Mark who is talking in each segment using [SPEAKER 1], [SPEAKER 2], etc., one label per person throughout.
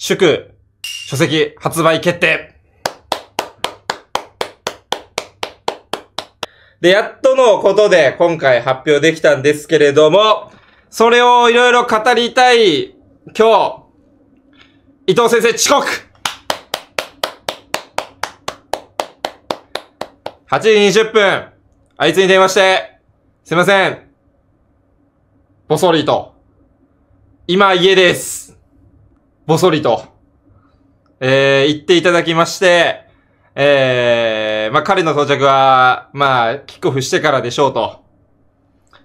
[SPEAKER 1] 祝、書籍発売決定で、やっとのことで今回発表できたんですけれども、それをいろいろ語りたい今日、伊藤先生遅刻 !8 時20分、あいつに電話して、すいません。ぼそりと、今家です。ぼそりと、えー、言っていただきまして、えー、まあ、彼の到着は、まあ、キックオフしてからでしょうと。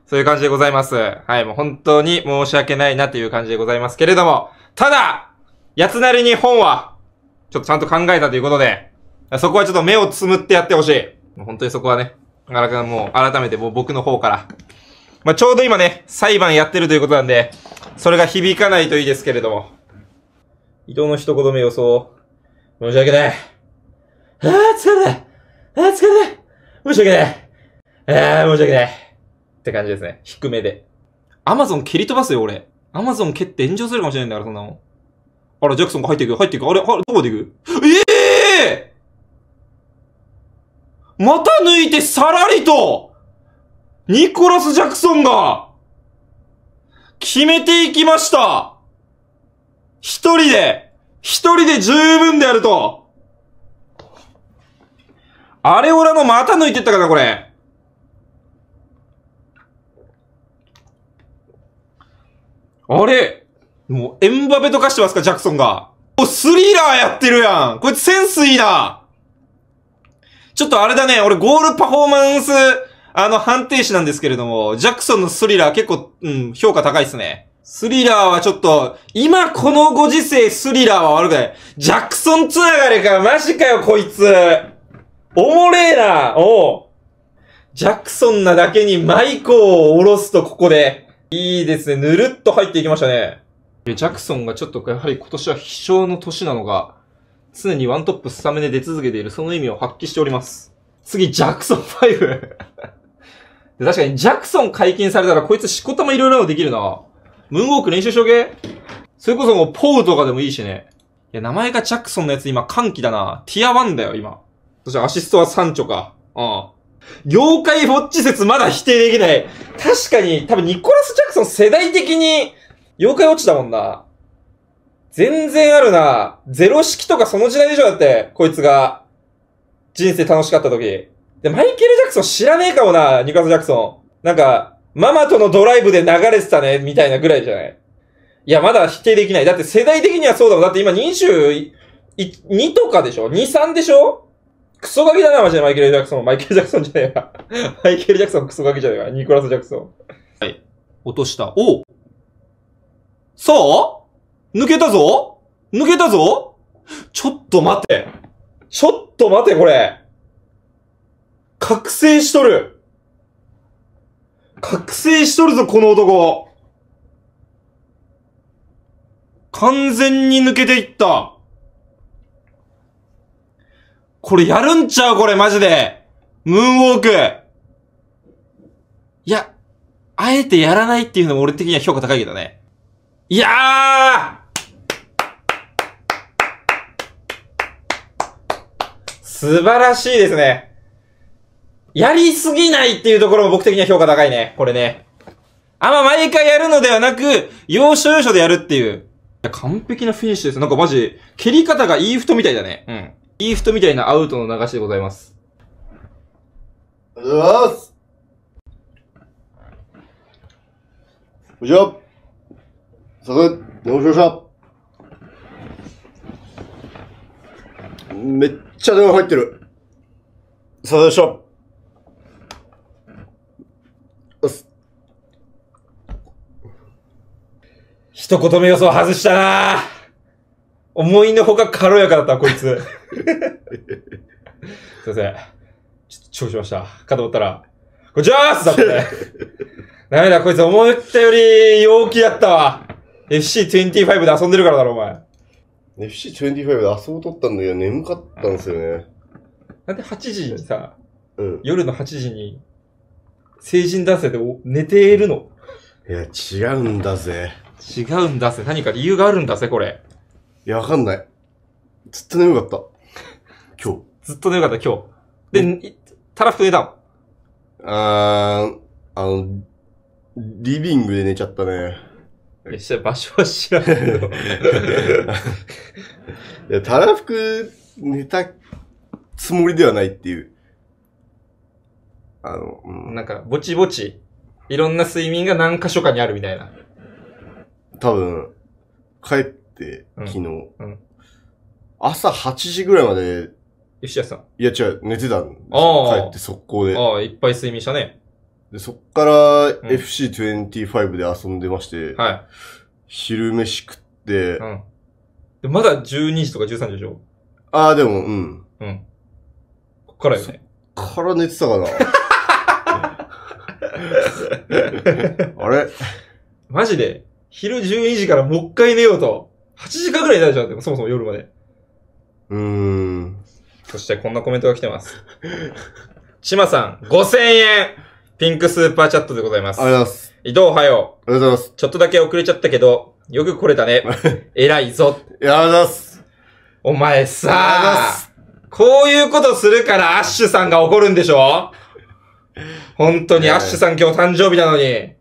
[SPEAKER 1] そういう感じでございます。はい、もう本当に申し訳ないなという感じでございますけれども、ただ、やつなりに本は、ちょっとちゃんと考えたということで、そこはちょっと目をつむってやってほしい。本当にそこはね、なかなかもう改めてもう僕の方から。まあ、ちょうど今ね、裁判やってるということなんで、それが響かないといいですけれども。伊藤の一言目予想。申し訳ない。ああ、疲れた。あ
[SPEAKER 2] あ、疲れた。申
[SPEAKER 1] し訳ない。ああ、申し訳ない。って感じですね。低めで。アマゾン蹴り飛ばすよ、俺。アマゾン蹴って炎上するかもしれないんだから、そんなもん。あら、ジャクソンが入っていく入っていくあれ、あどこまでいくええー、また抜いてさらりとニコラス・ジャクソンが決めていきました一人で、一人で十分であると。あれ俺もの股抜いてったかな、これ。あれもう、エンバペとかしてますか、ジャクソンが。お、スリラーやってるやんこいつセンスいいなちょっとあれだね、俺ゴールパフォーマンス、あの、判定士なんですけれども、ジャクソンのスリラー結構、うん、評価高いっすね。スリラーはちょっと、今このご時世スリラーは悪くない。ジャクソンつながりか、マジかよ、こいつ。おもれえな、おう。ジャクソンなだけにマイコを下ろすとここで、いいですね、ぬるっと入っていきましたね。ジャクソンがちょっとやはり今年は必勝の年なのが、常にワントップスタメンで出続けているその意味を発揮しております。次、ジャクソン5 確かにジャクソン解禁されたらこいつしこたまいろいろできるな。ムーンウォーク練習しとけそれこそもうポウとかでもいいしね。いや、名前がジャクソンのやつ今、歓喜だな。ティアワンだよ、今。そしてアシストはサンチョか。うん。怪ウォッチ説まだ否定できない。確かに、多分ニコラス・ジャクソン世代的に、妖怪ウォッチだもんな。全然あるな。ゼロ式とかその時代でしょだって、こいつが、人生楽しかった時。で、マイケル・ジャクソン知らねえかもな、ニコラス・ジャクソン。なんか、ママとのドライブで流れてたね、みたいなぐらいじゃないいや、まだ否定できない。だって世代的にはそうだもん。だって今22とかでしょ ?2、3でしょクソガキだな、マジでマイケル・ジャクソン。マイケル・ジャクソンじゃねえわ。マイケル・ジャクソンクソガキじゃねえわ。ニコラス・ジャクソン。はい。落とした。おそう抜けたぞ抜けたぞちょっと待て。ちょっと待て、これ。覚醒しとる。覚醒しとるぞ、この男。完全に抜けていった。これやるんちゃうこれ、マジで。ムーンウォーク。いや、あえてやらないっていうのも俺的には評価高いけどね。いやー素晴らしいですね。やりすぎないっていうところも僕的には評価高いね。これね。あんま毎回やるのではなく、要所要所でやるっていう。いや、完璧なフィニッシュです。なんかマジ、蹴り方がイーフトみたいだね。うん。イーフトみたいなアウトの流しでございます。
[SPEAKER 2] ういますよいしょさすどうしまよしょめっちゃ電話入ってる。さすよいしょ
[SPEAKER 1] 一言目予想外したな思いのほか軽やかだった、こいつ。すいません。ちょっと調子ました。かと思ったら、こんにちはーすだって、なダメだ、こいつ思ったより陽気だったわ。FC25 で遊んでるからだろ、お前。
[SPEAKER 2] FC25 で遊ぼうとったんだけど、眠かったんですよね。なんで8時にさ、うん、
[SPEAKER 1] 夜の8時に、成人男性で寝ているのいや、違うんだぜ。違うんだぜ。何か理由があるんだぜ、これ。
[SPEAKER 2] いや、わかんない。ずっと眠かった。今日。ずっと眠かった、今日。で、いたらふく寝たあー、あの、リビングで寝ちゃったね。え、し場所は知らんけど。いや、たらふく寝たつもりではないっていう。あの、うんなんか、ぼちぼち、
[SPEAKER 1] いろんな睡眠が何箇所かにあるみたいな。
[SPEAKER 2] 多分、帰って、昨日、朝8時ぐらいまで、吉谷さん。いや違う、寝てたんです帰って速攻で。
[SPEAKER 1] ああ、いっぱい睡眠したね。
[SPEAKER 2] で、そっから FC25 で遊んでまして、うん、はい。昼飯食って、うん。
[SPEAKER 1] で、まだ12時とか13時でしょ
[SPEAKER 2] ああ、でも、うん。うん。こっからよね。こっから寝てたかな。
[SPEAKER 1] あれマジで昼12時からもう一回寝ようと。8時間ぐらいになじゃん、でもそもそも夜まで。
[SPEAKER 2] うーん。
[SPEAKER 1] そしてこんなコメントが来てます。ちまさん、5000円ピンクスーパーチャットでございます。ありがとうございます。伊藤おはよう。ありがとうございます。ちょっとだけ遅れちゃったけど、よく来れたね。偉いぞ。ありがとうございます。お前さあこういうことするからアッシュさんが怒るんでしょ本当にアッシュさん今日誕生日なのに。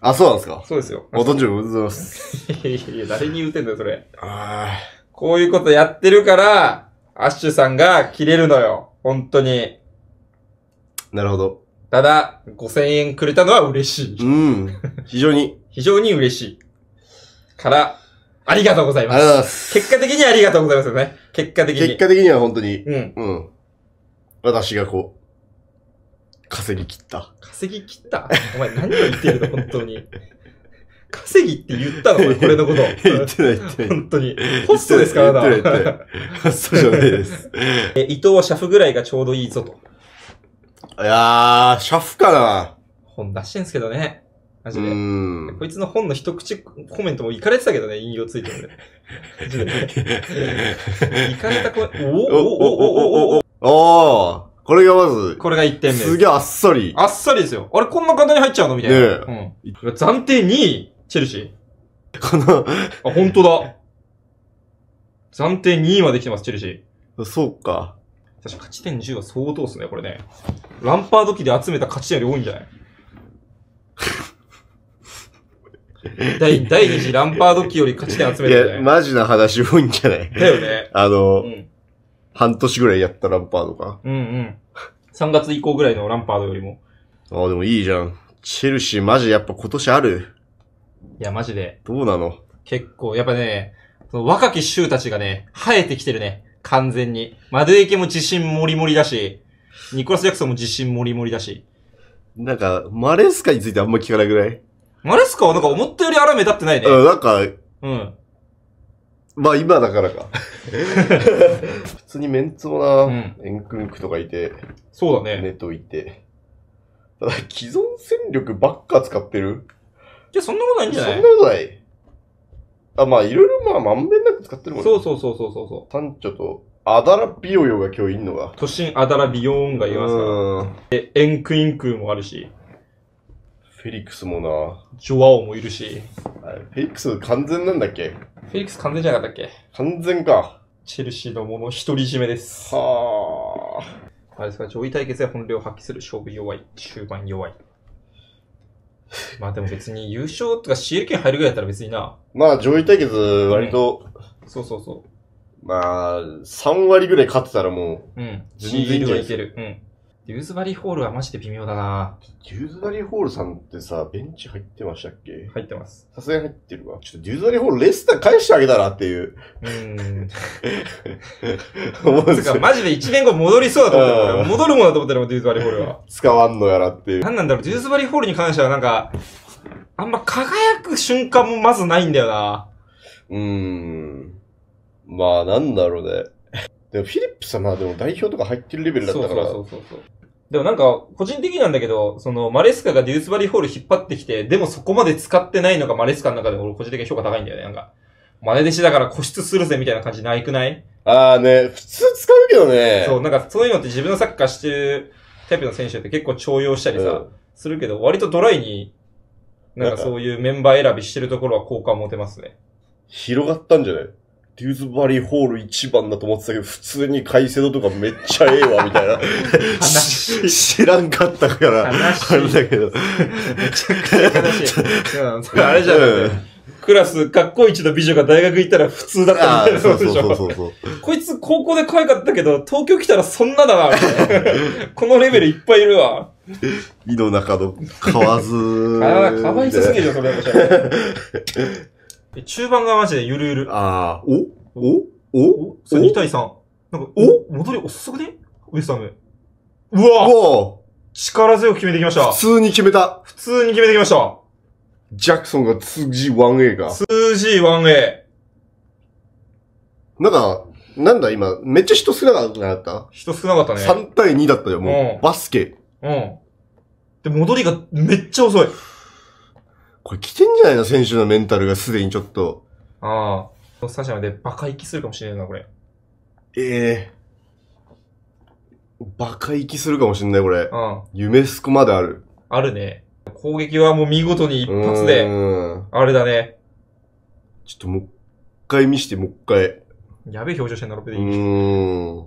[SPEAKER 2] あ、そうなんですかそうですよ。おとんじうございます。
[SPEAKER 1] いやいや、誰に言うてんだよ、それ。あこういうことやってるから、アッシュさんが切れるのよ。本当に。なるほど。ただ、5000円くれたのは嬉し
[SPEAKER 2] い。うん。非常に。非常に嬉しい。
[SPEAKER 1] から、ありがとうございます。ありがとうございます。結果的にありがとうございますよね。結
[SPEAKER 2] 果的に。結果的には本当に。うん。うん。私がこう、稼ぎ切った。
[SPEAKER 1] 稼ぎ切ったお前何を言ってるの、本当に。
[SPEAKER 2] 稼ぎって言ったのこれのこと。言ってない、言ってない。本当に。ホストですからな。なホストじゃないです。え、
[SPEAKER 1] 伊藤はシャフぐらいがちょうどいいぞと。いやー、シャフかな。本出してんすけどね。マジで。
[SPEAKER 2] こ
[SPEAKER 1] いつの本の一口コメントもいかれてたけどね、引用ついてる。マジで。い かれたコメント、おおおおお
[SPEAKER 2] おおおおこれがまず、
[SPEAKER 1] これが1点目。すげえあっさり。あっさりですよ。あれ、こんな簡単に入っちゃうのみたいな。ねえ。うん。暫定2位、チェルシー。かな。あ、本当だ。暫定2位まで来てます、チェルシー。そうか。確か勝ち点10は相当っすね、これね。ランパード期で集めた勝ち点より多いんじゃない 第第2次ランパード期より勝ち点集めたんじゃないいや、マジな
[SPEAKER 2] 話多いんじゃないだよね。あの、うん半年ぐらいやったランパードか。うんうん。
[SPEAKER 1] 3月以降ぐらいのランパードよりも。
[SPEAKER 2] ああ、でもいいじゃん。チェルシーマジやっぱ今年ある。
[SPEAKER 1] いや、マジで。どうなの結構、やっぱね、その若き衆たちがね、生えてきてるね。完全に。マドイエケも自信もりもりだし、ニ
[SPEAKER 2] コラス・ジャクソンも自信もりもりだし。なんか、マレスカについてあんま聞かないぐらい。マレスカはなんか思ったより荒目立ってないね。うん、なんか、うん。まあ今だからか。普通にメンツもな、うん、エンクンクとかいて、そうだね。寝といて。ただ既存戦力ばっか使ってる
[SPEAKER 1] じゃそんなことないんじゃないそんなこと
[SPEAKER 2] ない。あ、まあいろいろまあまんべんなく使ってるもんね。そうそうそうそうそう。単調と、アダラビヨヨが今日いんのが。都心アダラビヨーンがいますから。で、エンクインクもあるし。フェリックスもな。ジョアオもいるし。フェリックス完全なんだっけフェリックス完全じゃなかったっけ完全か。チェルシーのもの独り占めです。はあ。あれですか、上位
[SPEAKER 1] 対決で本領発揮する勝負弱い、終盤弱い。まあでも別に優勝とか CL 権入るぐらいだったら別にな。
[SPEAKER 2] まあ、上位対決、割と、そうそうそう。まあ、3割ぐらい勝ってたらもう。う。うん。全い CL はいける。うん。デューズバリーホールはマジで微妙だなデューズバリーホールさんってさ、ベンチ入ってましたっけ入ってます。さすがに入ってるわ。ちょっとデューズバリーホールレスター返してあげたらっていう。うーん。思うんですよ。マジで1年後戻りそうだと思ってたう戻るものだと思ってたもデューズバリーホールは。使わんのやらっていう。なん
[SPEAKER 1] だろう、デューズバリーホールに関してはなんか、あんま輝く瞬間もまずないんだよな
[SPEAKER 2] うーん。まあ、なんだろうね。でも、フィリップスはまあでも代表とか入ってるレベルだったそうから、そうそうそうそ
[SPEAKER 1] う。でもなんか、個人的なんだけど、その、マレスカがデュースバリーホール引っ張ってきて、でもそこまで使ってないのがマレスカの中で俺個人的に評価高いんだよね。なんか、真似弟子だから固執するぜみたいな感じないくないああね、普
[SPEAKER 2] 通使うけどね。そう、
[SPEAKER 1] なんかそういうのって自分のサッカーしてるタイプの選手って結構重用したりさ、うん、するけど、割とドライに、なんかそういうメンバー選びしてるところは好感持てますね。
[SPEAKER 2] 広がったんじゃないデューズバリーホール一番だと思ってたけど、普通にカイセドとかめっちゃええわ、みたいな。知らんかったから。あれだけど。めちゃくちゃ悲しい。あれじゃん。ク
[SPEAKER 1] ラス、学校一の美女が大学行ったら普通だったみたいな。そうそうそうそうそう。こいつ高校で可愛かったけど、東京来たらそんなだな、みたいな。こ
[SPEAKER 2] のレベルいっぱいいるわ。井の中の河津。ああ、かわいすぎるよ、それ。中盤がマジでゆるゆる。ああ、おお
[SPEAKER 1] おおそれ2対3。なんか、お戻り遅くねウエスタム。う
[SPEAKER 2] わお力強く決めてきました。普通に決めた。普通に決めてきました。ジャクソンが 2G1A が。2G1A。なんか、なんだ今、めっちゃ人少なかった、
[SPEAKER 1] 人少なかったね。3
[SPEAKER 2] 対2だったよ、もう。うんバスケ。
[SPEAKER 1] うん。で、戻りがめっちゃ遅い。
[SPEAKER 2] これ来てんじゃないの選手のメンタルがすでにちょっと。
[SPEAKER 1] ああ。タジアムでバカ息するかもしれないな、これ。
[SPEAKER 2] ええー、バカ息するかもしれない、これ。うん。夢すくまである。
[SPEAKER 1] あるね。攻撃はもう見事に一発で。う
[SPEAKER 2] ん。あれだね。ちょっともう一回見して、もう一回。
[SPEAKER 1] やべえ表情してんな、ろ、ペディ。
[SPEAKER 2] うん。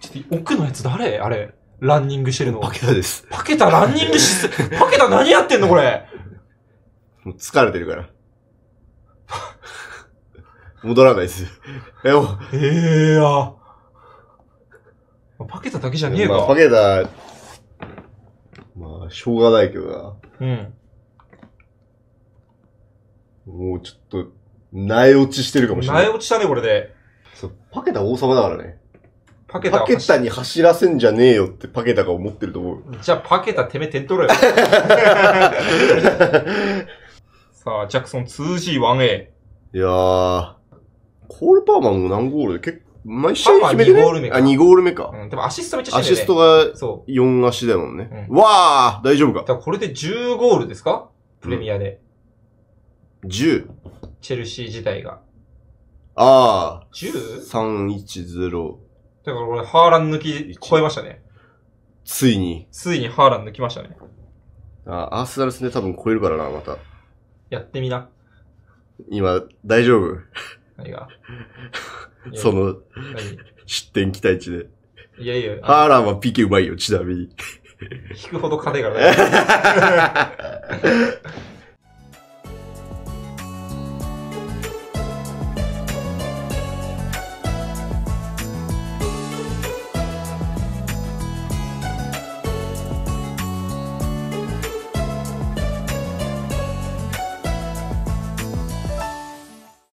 [SPEAKER 1] ちょっと奥のやつ誰あれ。ランニン
[SPEAKER 2] グしてるの。パケタです。パケタランニングし、す、パケタ何やってんのこれ。もう疲れてるから。戻らないですよ。え、もええー、やパケタだけじゃねえか。まあ、パケタ、まあ、しょうがないけどな。うん。もうちょっと、苗落ちしてるかもしれない。苗
[SPEAKER 1] 落ちしたね、これで。
[SPEAKER 2] そう、パケタ王様だからね。パケタ。パケタに走らせんじゃねえよってパケタが思ってると思う。
[SPEAKER 1] じゃあパケタてめえ点取れよ。さあ、ジャクソン 2G1A。
[SPEAKER 2] いやー、コールパーマンも何ゴールで結構、毎試合決めてね。2ゴール目かあ、2ゴール目か。うん、で
[SPEAKER 1] もアシストめっちゃアシスト
[SPEAKER 2] がそう。4足だもんね。うんわー、大丈夫だか。これで10ゴールですかプレミアで。10。
[SPEAKER 1] チェルシー自体が。
[SPEAKER 2] あ 10? 310。
[SPEAKER 1] だから俺、ハーラン抜き超えましたね。
[SPEAKER 2] ついに。
[SPEAKER 1] ついにハーラン抜きましたね。
[SPEAKER 2] あアーセナルスで多分超えるからな、また。やってみな。今、大丈夫何が その、失点期待値で。いやいや。ハーランは PK うまいよ、ちなみに。引くほど金がない。